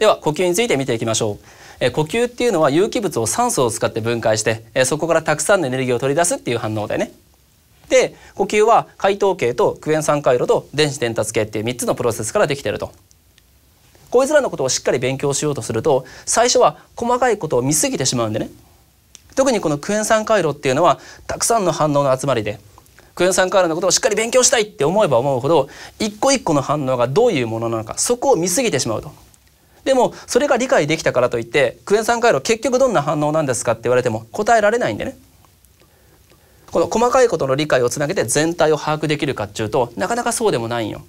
では呼吸について見ていきましょう。え呼吸っていうのは有機物を酸素を使って分解して、えそこからたくさんのエネルギーを取り出すっていう反応だよね。で呼吸は解糖系とクエン酸回路と電子伝達系っていう3つのプロセスからできてると。こいつらのことをしっかり勉強しようとすると最初は細かいことを見すぎてしまうんでね。特にこのクエン酸回路っていうのはたくさんの反応の集まりでクエン酸回路のことをしっかり勉強したいって思えば思うほど一個一個の反応がどういうものなのかそこを見過ぎてしまうと。でもそれが理解できたからといってクエン酸回路結局どんな反応なんですかって言われても答えられないんでねこの細かいことの理解をつなげて全体を把握できるかっちゅうとなかなかそうでもないんよ。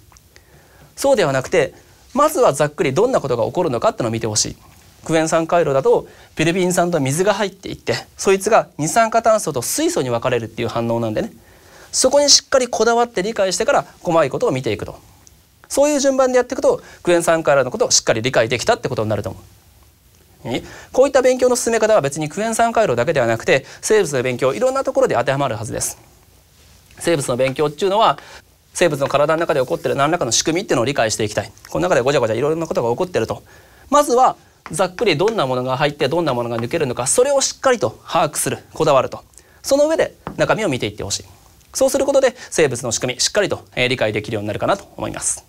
そうではなくてまずはざっくりどんなことが起こるのかってのを見てほしい。クエン酸回路だとピルビン酸と水が入っていってそいつが二酸化炭素と水素に分かれるっていう反応なんでねそこにしっかりこだわって理解してから細かいことを見ていくと。そういう順番でやっていくとクエン酸からのことをしっかり理解できたってことになると思う。こういった勉強の進め方は別にクエン酸回路だけではなくて生物の勉強いろんなところで当てはまるはずです。生物の勉強っていうのは生物の体の中で起こってる何らかの仕組みっていうのを理解していきたい。この中でごちゃごちゃいろんなことが起こってると。まずはざっくりどんなものが入ってどんなものが抜けるのかそれをしっかりと把握するこだわるとその上で中身を見ていってほしいそうすることで生物の仕組みしっかりと理解できるようになるかなと思います。